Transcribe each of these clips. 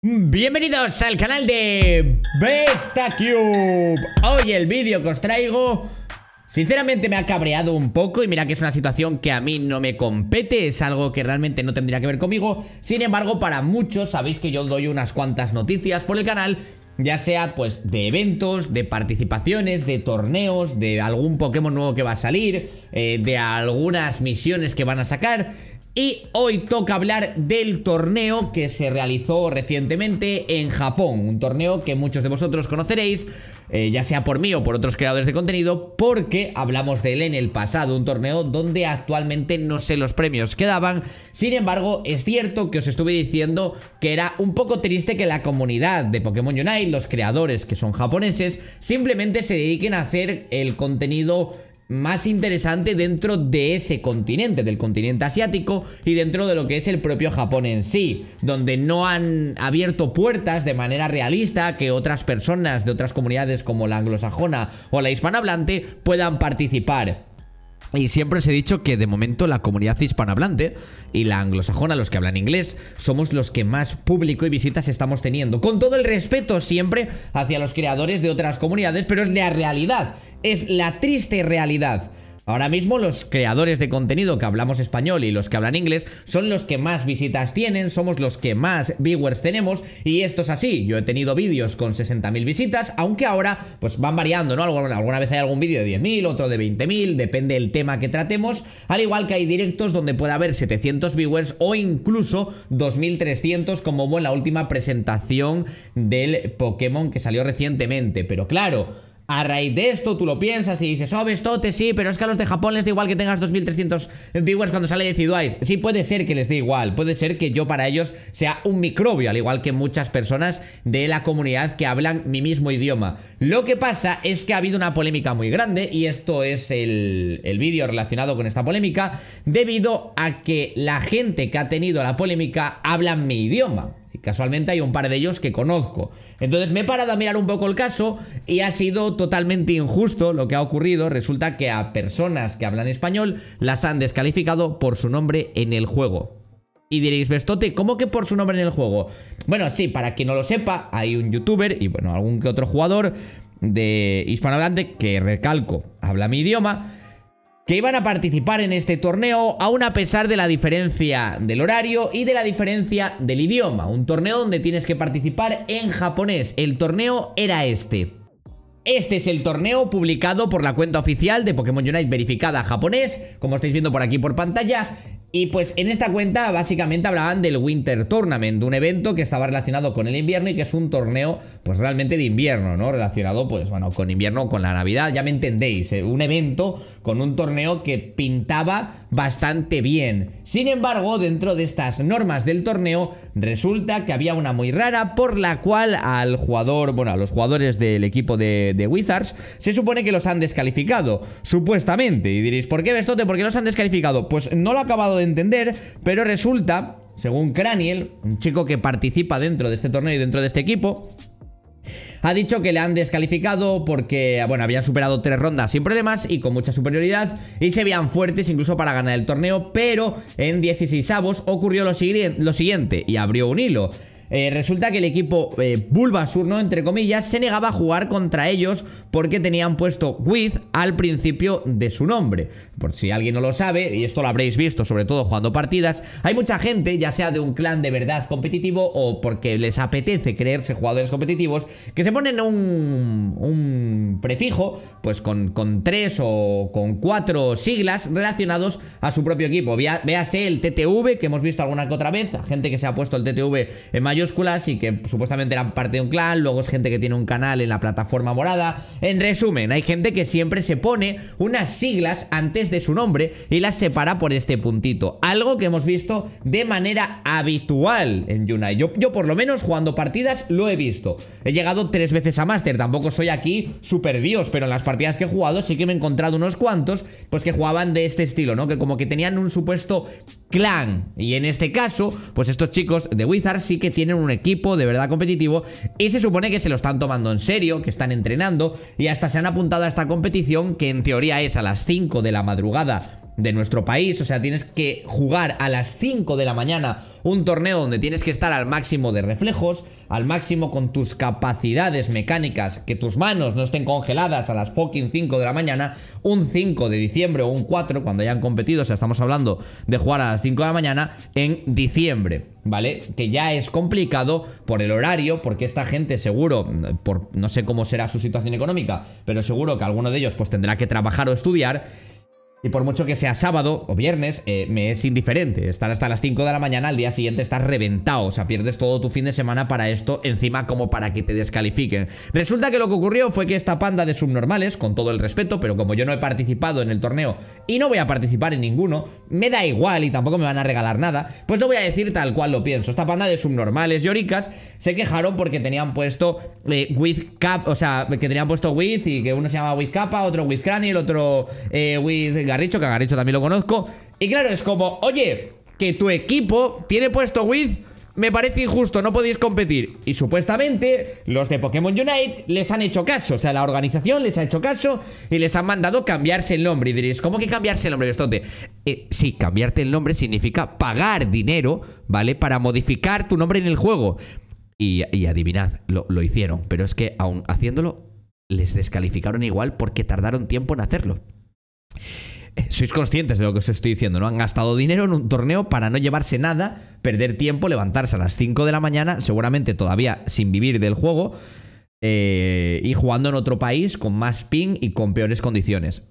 Bienvenidos al canal de BestaCube Hoy el vídeo que os traigo Sinceramente me ha cabreado un poco y mira que es una situación que a mí no me compete Es algo que realmente no tendría que ver conmigo Sin embargo para muchos sabéis que yo doy unas cuantas noticias por el canal ya sea pues de eventos, de participaciones, de torneos, de algún Pokémon nuevo que va a salir, eh, de algunas misiones que van a sacar y hoy toca hablar del torneo que se realizó recientemente en Japón. Un torneo que muchos de vosotros conoceréis, eh, ya sea por mí o por otros creadores de contenido, porque hablamos de él en el pasado. Un torneo donde actualmente no sé los premios que daban. Sin embargo, es cierto que os estuve diciendo que era un poco triste que la comunidad de Pokémon Unite, los creadores que son japoneses, simplemente se dediquen a hacer el contenido más interesante dentro de ese continente, del continente asiático y dentro de lo que es el propio Japón en sí, donde no han abierto puertas de manera realista que otras personas de otras comunidades como la anglosajona o la hispanohablante puedan participar. Y siempre os he dicho que de momento la comunidad hispanohablante y la anglosajona, los que hablan inglés, somos los que más público y visitas estamos teniendo. Con todo el respeto siempre hacia los creadores de otras comunidades, pero es la realidad, es la triste realidad. Ahora mismo los creadores de contenido que hablamos español y los que hablan inglés son los que más visitas tienen, somos los que más viewers tenemos y esto es así. Yo he tenido vídeos con 60.000 visitas, aunque ahora pues van variando, ¿no? Alguna, alguna vez hay algún vídeo de 10.000, otro de 20.000, depende del tema que tratemos, al igual que hay directos donde puede haber 700 viewers o incluso 2.300 como hubo en la última presentación del Pokémon que salió recientemente. Pero claro, a raíz de esto, tú lo piensas y dices, oh, bestote, sí, pero es que a los de Japón les da igual que tengas 2300 viewers cuando sale Deciduais. Sí, puede ser que les dé igual, puede ser que yo para ellos sea un microbio, al igual que muchas personas de la comunidad que hablan mi mismo idioma. Lo que pasa es que ha habido una polémica muy grande, y esto es el, el vídeo relacionado con esta polémica, debido a que la gente que ha tenido la polémica habla mi idioma. Casualmente hay un par de ellos que conozco. Entonces me he parado a mirar un poco el caso y ha sido totalmente injusto lo que ha ocurrido. Resulta que a personas que hablan español las han descalificado por su nombre en el juego. Y diréis, Bestote, ¿cómo que por su nombre en el juego? Bueno, sí, para quien no lo sepa, hay un youtuber y bueno, algún que otro jugador de hispanohablante que recalco, habla mi idioma que iban a participar en este torneo, aún a pesar de la diferencia del horario y de la diferencia del idioma. Un torneo donde tienes que participar en japonés. El torneo era este. Este es el torneo publicado por la cuenta oficial de Pokémon Unite verificada japonés, como estáis viendo por aquí por pantalla. Y pues en esta cuenta básicamente hablaban del Winter Tournament, un evento que estaba relacionado con el invierno y que es un torneo pues realmente de invierno, ¿no? Relacionado pues bueno con invierno, con la Navidad, ya me entendéis, ¿eh? un evento con un torneo que pintaba bastante bien. Sin embargo, dentro de estas normas del torneo, resulta que había una muy rara por la cual al jugador, bueno, a los jugadores del equipo de, Wizards, se supone que los han descalificado, supuestamente. Y diréis, ¿por qué Bestote? ¿Por qué los han descalificado? Pues no lo he acabado de entender, pero resulta, según Craniel, un chico que participa dentro de este torneo y dentro de este equipo, ha dicho que le han descalificado porque, bueno, habían superado tres rondas sin problemas y con mucha superioridad y se veían fuertes incluso para ganar el torneo, pero en 16avos ocurrió lo siguiente y abrió un hilo. Eh, resulta que el equipo Bulbasurno, eh, Bulbasur, ¿no? Entre comillas, se negaba a jugar contra ellos porque tenían puesto with al principio de su nombre. Por si alguien no lo sabe, y esto lo habréis visto, sobre todo jugando partidas, hay mucha gente, ya sea de un clan de verdad competitivo o porque les apetece creerse jugadores competitivos, que se ponen un, un prefijo, pues con, con tres o con cuatro siglas relacionados a su propio equipo. Véase el TTV, que hemos visto alguna que otra vez, gente que se ha puesto el TTV en mayo y que supuestamente eran parte de un clan, luego es gente que tiene un canal en la plataforma morada. En resumen, hay gente que siempre se pone unas siglas antes de su nombre y las separa por este puntito, algo que hemos visto de manera habitual en Yunai. Yo, yo por lo menos jugando partidas lo he visto. He llegado tres veces a Master, tampoco soy aquí super dios, pero en las partidas que he jugado sí que me he encontrado unos cuantos pues que jugaban de este estilo, ¿no? Que como que tenían un supuesto clan y en este caso, pues estos chicos de wizard sí que tienen tienen un equipo de verdad competitivo y se supone que se lo están tomando en serio, que están entrenando y hasta se han apuntado a esta competición que en teoría es a las 5 de la madrugada de nuestro país. O sea, tienes que jugar a las 5 de la mañana un torneo donde tienes que estar al máximo de reflejos, al máximo con tus capacidades mecánicas, que tus manos no estén congeladas a las fucking 5 de la mañana, un 5 de diciembre o un 4 cuando hayan competido, o sea, estamos hablando de jugar a las 5 de la mañana en diciembre, ¿vale? Que ya es complicado por el horario, porque esta gente seguro, por no sé cómo será su situación económica, pero seguro que alguno de ellos pues tendrá que trabajar o estudiar y por mucho que sea sábado o viernes, eh, me es indiferente. Estar hasta las 5 de la mañana, al día siguiente estás reventado. O sea, pierdes todo tu fin de semana para esto, encima como para que te descalifiquen. Resulta que lo que ocurrió fue que esta panda de subnormales, con todo el respeto, pero como yo no he participado en el torneo y no voy a participar en ninguno, me da igual y tampoco me van a regalar nada, pues lo voy a decir tal cual lo pienso. Esta panda de subnormales oricas se quejaron porque tenían puesto eh, with cap, o sea, que tenían puesto with y que uno se llama with capa, otro with cranny, el otro eh, with Garricho, que a Garricho también lo conozco. Y claro, es como, oye, que tu equipo tiene puesto Wiz me parece injusto, no podéis competir. Y supuestamente los de Pokémon Unite les han hecho caso, o sea, la organización les ha hecho caso y les han mandado cambiarse el nombre. Y diréis, ¿cómo que cambiarse el nombre, Bestonte? Eh, sí, cambiarte el nombre significa pagar dinero, ¿vale? Para modificar tu nombre en el juego. Y, adivinad, lo, lo hicieron, pero es que aún haciéndolo, les descalificaron igual porque tardaron tiempo en hacerlo sois conscientes de lo que os estoy diciendo, ¿no? Han gastado dinero en un torneo para no llevarse nada, perder tiempo, levantarse a las 5 de la mañana, seguramente todavía sin vivir del juego, eh, y jugando en otro país con más ping y con peores condiciones.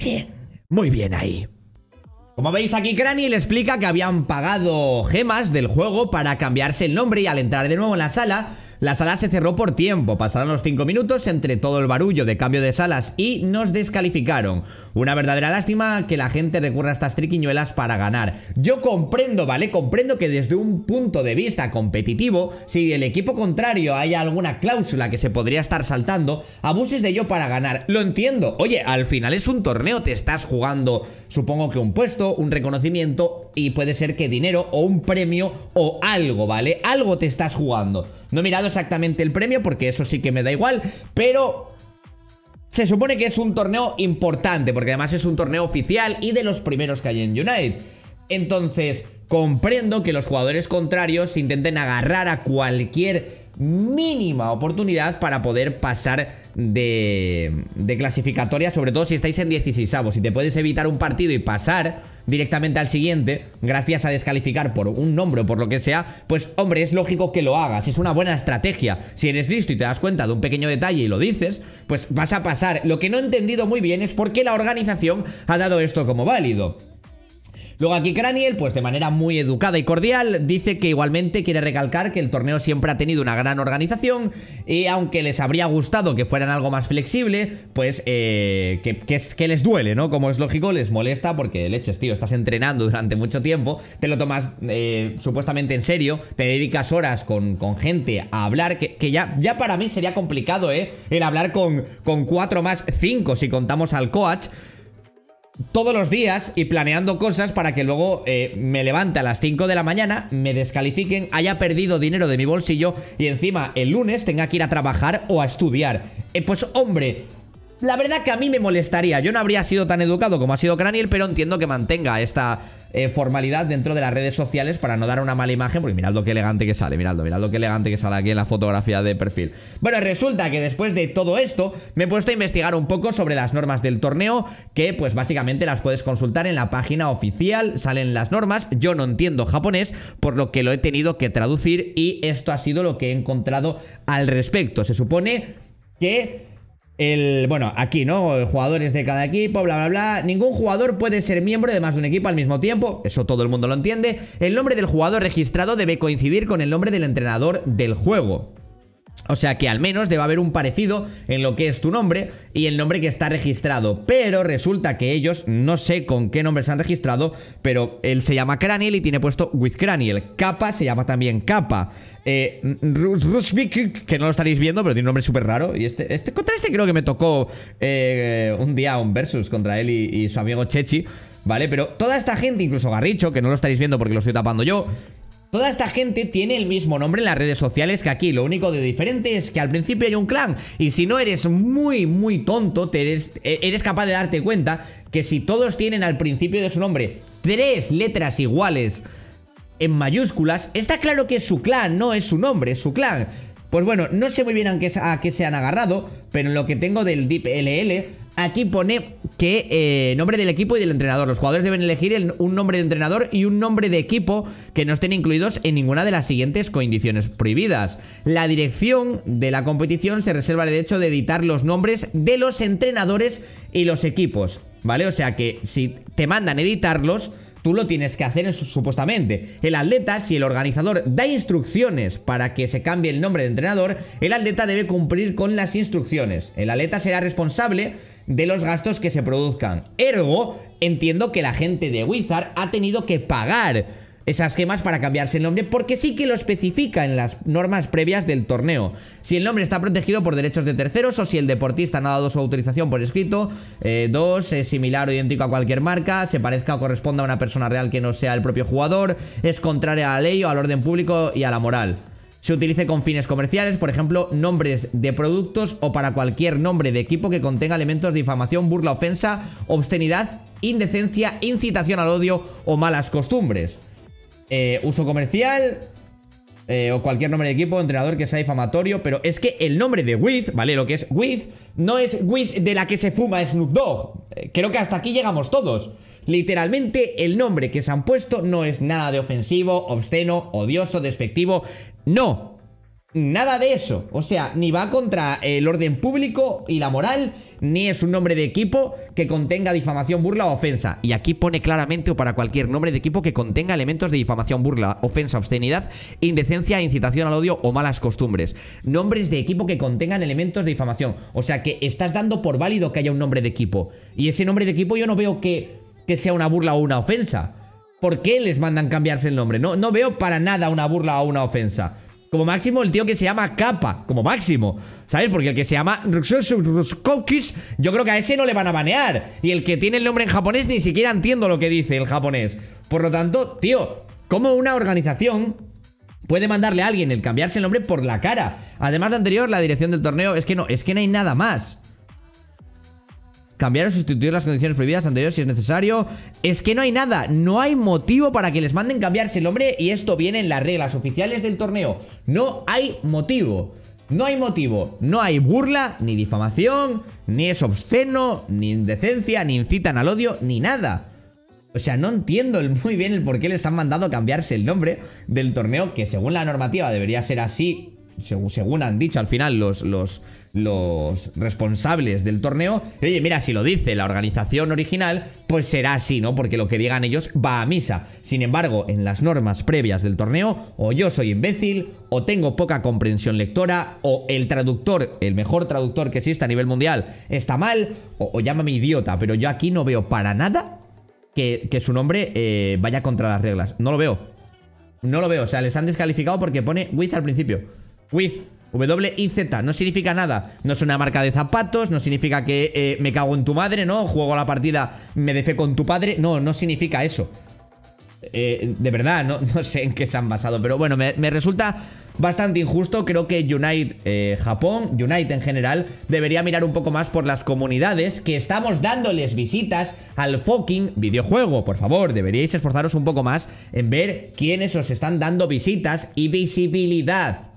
Bien, muy bien ahí. Como veis aquí, Cranny le explica que habían pagado gemas del juego para cambiarse el nombre y al entrar de nuevo en la sala, la sala se cerró por tiempo, pasaron los 5 minutos entre todo el barullo de cambio de salas y nos descalificaron. Una verdadera lástima que la gente recurra a estas triquiñuelas para ganar. Yo comprendo, ¿vale? Comprendo que desde un punto de vista competitivo, si el equipo contrario haya alguna cláusula que se podría estar saltando, abuses de ello para ganar. Lo entiendo. Oye, al final es un torneo, te estás jugando supongo que un puesto, un reconocimiento y puede ser que dinero o un premio o algo, ¿vale? Algo te estás jugando. No he mirado exactamente el premio porque eso sí que me da igual, pero se supone que es un torneo importante, porque además es un torneo oficial y de los primeros que hay en United. Entonces, comprendo que los jugadores contrarios intenten agarrar a cualquier mínima oportunidad para poder pasar de, clasificatoria, sobre todo si estáis en 16 avos. Si te puedes evitar un partido y pasar directamente al siguiente, gracias a descalificar por un nombre o por lo que sea, pues hombre, es lógico que lo hagas, es una buena estrategia. Si eres listo y te das cuenta de un pequeño detalle y lo dices, pues vas a pasar. Lo que no he entendido muy bien es por qué la organización ha dado esto como válido. Luego aquí Craniel, pues de manera muy educada y cordial, dice que igualmente quiere recalcar que el torneo siempre ha tenido una gran organización y aunque les habría gustado que fueran algo más flexible, pues eh, que, les duele, ¿no? Como es lógico, les molesta porque leches, tío, estás entrenando durante mucho tiempo, te lo tomas eh, supuestamente en serio, te dedicas horas con, con gente a hablar, que, que, ya, ya para mí sería complicado, ¿eh? El hablar con, con cuatro más cinco si contamos al coach todos los días y planeando cosas para que luego eh, me levante a las 5 de la mañana, me descalifiquen, haya perdido dinero de mi bolsillo y encima el lunes tenga que ir a trabajar o a estudiar. Eh, pues hombre, la verdad que a mí me molestaría. Yo no habría sido tan educado como ha sido Craniel, pero entiendo que mantenga esta eh, formalidad dentro de las redes sociales para no dar una mala imagen. Porque mirad lo que elegante que sale, mirad, mirad lo que elegante que sale aquí en la fotografía de perfil. Bueno, resulta que después de todo esto, me he puesto a investigar un poco sobre las normas del torneo, que pues básicamente las puedes consultar en la página oficial, salen las normas. Yo no entiendo japonés, por lo que lo he tenido que traducir y esto ha sido lo que he encontrado al respecto. Se supone que el, bueno, aquí, ¿no? Jugadores de cada equipo, bla, bla, bla. Ningún jugador puede ser miembro de más de un equipo al mismo tiempo, eso todo el mundo lo entiende. El nombre del jugador registrado debe coincidir con el nombre del entrenador del juego. O sea que al menos debe haber un parecido en lo que es tu nombre y el nombre que está registrado. Pero resulta que ellos, no sé con qué nombre se han registrado, pero él se llama Craniel y tiene puesto With Craniel. Kappa se llama también Kappa. Eh, Rusvik, que no lo estaréis viendo, pero tiene un nombre súper raro. Y este, este, contra este creo que me tocó eh, un día un versus contra él y, y su amigo Chechi. ¿Vale? Pero toda esta gente, incluso Garricho, que no lo estaréis viendo porque lo estoy tapando yo, Toda esta gente tiene el mismo nombre en las redes sociales que aquí, lo único de diferente es que al principio hay un clan y si no eres muy muy tonto, e, eres, capaz de darte cuenta que si todos tienen al principio de su nombre tres letras iguales en mayúsculas, está claro que es su clan, no es su nombre, es su clan. Pues bueno, no sé muy bien a qué, se han agarrado, pero en lo que tengo del LL aquí pone que eh, nombre del equipo y del entrenador. Los jugadores deben elegir un nombre de entrenador y un nombre de equipo que no estén incluidos en ninguna de las siguientes condiciones prohibidas. La dirección de la competición se reserva el derecho de editar los nombres de los entrenadores y los equipos. ¿Vale? O sea que si te mandan editarlos, tú lo tienes que hacer supuestamente. El atleta, si el organizador da instrucciones para que se cambie el nombre de entrenador, el atleta debe cumplir con las instrucciones. El atleta será responsable de los gastos que se produzcan. Ergo, entiendo que la gente de Wizard ha tenido que pagar esas gemas para cambiarse el nombre porque sí que lo especifica en las normas previas del torneo. Si el nombre está protegido por derechos de terceros o si el deportista no ha dado su autorización por escrito. Eh, dos, es similar o idéntico a cualquier marca, se parezca o corresponda a una persona real que no sea el propio jugador, es contraria a la ley o al orden público y a la moral se utilice con fines comerciales, por ejemplo, nombres de productos o para cualquier nombre de equipo que contenga elementos de difamación, burla, ofensa, obscenidad, indecencia, incitación al odio o malas costumbres. Eh, uso comercial, eh, o cualquier nombre de equipo, entrenador que sea difamatorio, pero es que el nombre de With, ¿vale? Lo que es With, no es With de la que se fuma Snoop Dogg. Eh, creo que hasta aquí llegamos todos. Literalmente, el nombre que se han puesto no es nada de ofensivo, obsceno, odioso, despectivo, no, nada de eso. O sea, ni va contra el orden público y la moral, ni es un nombre de equipo que contenga difamación, burla o ofensa. Y aquí pone claramente o para cualquier nombre de equipo que contenga elementos de difamación, burla, ofensa, obscenidad, indecencia, incitación al odio o malas costumbres. Nombres de equipo que contengan elementos de difamación. O sea que estás dando por válido que haya un nombre de equipo. Y ese nombre de equipo yo no veo que, que sea una burla o una ofensa. ¿Por qué les mandan cambiarse el nombre? No, no veo para nada una burla o una ofensa. Como máximo el tío que se llama Kappa como máximo, ¿sabes? Porque el que se llama Ruskokis, yo creo que a ese no le van a banear. Y el que tiene el nombre en japonés ni siquiera entiendo lo que dice el japonés. Por lo tanto, tío, ¿Cómo una organización puede mandarle a alguien el cambiarse el nombre por la cara. Además, de anterior, la dirección del torneo, es que no, es que no hay nada más cambiar o sustituir las condiciones prohibidas anteriores si es necesario. Es que no hay nada, no hay motivo para que les manden cambiarse el nombre y esto viene en las reglas oficiales del torneo. No hay motivo. No hay motivo, no hay burla, ni difamación, ni es obsceno, ni indecencia, ni incitan al odio, ni nada. O sea, no entiendo muy bien el por qué les han mandado cambiarse el nombre del torneo, que según la normativa debería ser así, según, según han dicho al final los, los, los responsables del torneo. Oye, mira, si lo dice la organización original, pues será así, ¿no? Porque lo que digan ellos va a misa. Sin embargo, en las normas previas del torneo, o yo soy imbécil, o tengo poca comprensión lectora, o el traductor, el mejor traductor que existe a nivel mundial, está mal, o, llámame idiota, pero yo aquí no veo para nada que, su nombre eh, vaya contra las reglas. No lo veo. No lo veo, o sea, les han descalificado porque pone with al principio. With WIZ no significa nada. No es una marca de zapatos, no significa que eh, me cago en tu madre, ¿no? Juego la partida, me defé con tu padre. No, no significa eso. Eh, de verdad, no, no, sé en qué se han basado. Pero bueno, me, resulta bastante injusto. Creo que Unite eh, Japón, Unite en general, debería mirar un poco más por las comunidades que estamos dándoles visitas al fucking videojuego. Por favor, deberíais esforzaros un poco más en ver quiénes os están dando visitas y visibilidad.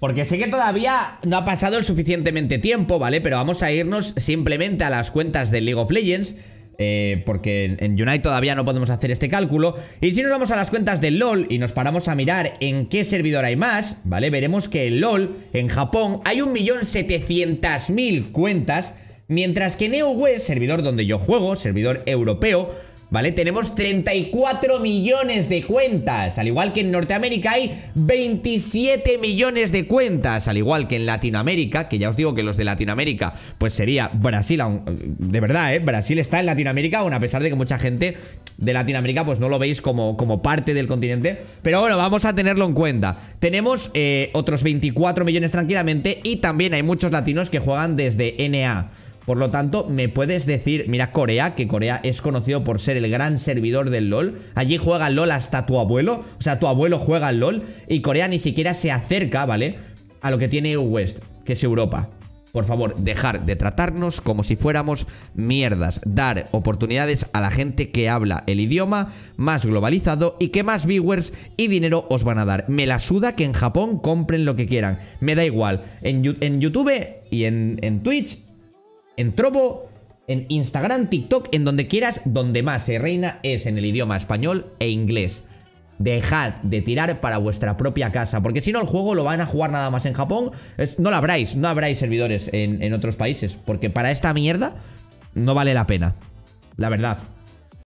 Porque sé que todavía no ha pasado el suficientemente tiempo, ¿vale? Pero vamos a irnos simplemente a las cuentas de League of Legends. Eh, porque en Unite todavía no podemos hacer este cálculo. Y si nos vamos a las cuentas de LOL y nos paramos a mirar en qué servidor hay más, ¿vale? Veremos que en LOL, en Japón, hay 1.700.000 cuentas, mientras que en EUW, e, servidor donde yo juego, servidor europeo, ¿vale? Tenemos 34 millones de cuentas, al igual que en Norteamérica hay 27 millones de cuentas, al igual que en Latinoamérica, que ya os digo que los de Latinoamérica, pues sería Brasil, de verdad, ¿eh? Brasil está en Latinoamérica, a pesar de que mucha gente de Latinoamérica pues no lo veis como, como parte del continente, pero bueno, vamos a tenerlo en cuenta. Tenemos eh, otros 24 millones tranquilamente y también hay muchos latinos que juegan desde NA. Por lo tanto, me puedes decir, mira Corea, que Corea es conocido por ser el gran servidor del LOL. Allí juega LOL hasta tu abuelo. O sea, tu abuelo juega LOL. Y Corea ni siquiera se acerca, ¿vale? A lo que tiene West, que es Europa. Por favor, dejar de tratarnos como si fuéramos mierdas. Dar oportunidades a la gente que habla el idioma más globalizado y que más viewers y dinero os van a dar. Me la suda que en Japón compren lo que quieran. Me da igual. En, YouTube y en Twitch en trobo, en Instagram, TikTok, en donde quieras, donde más se reina es en el idioma español e inglés. Dejad de tirar para vuestra propia casa, porque si no el juego lo van a jugar nada más en Japón. no lo habráis, no habráis servidores en otros países, porque para esta mierda no vale la pena. La verdad.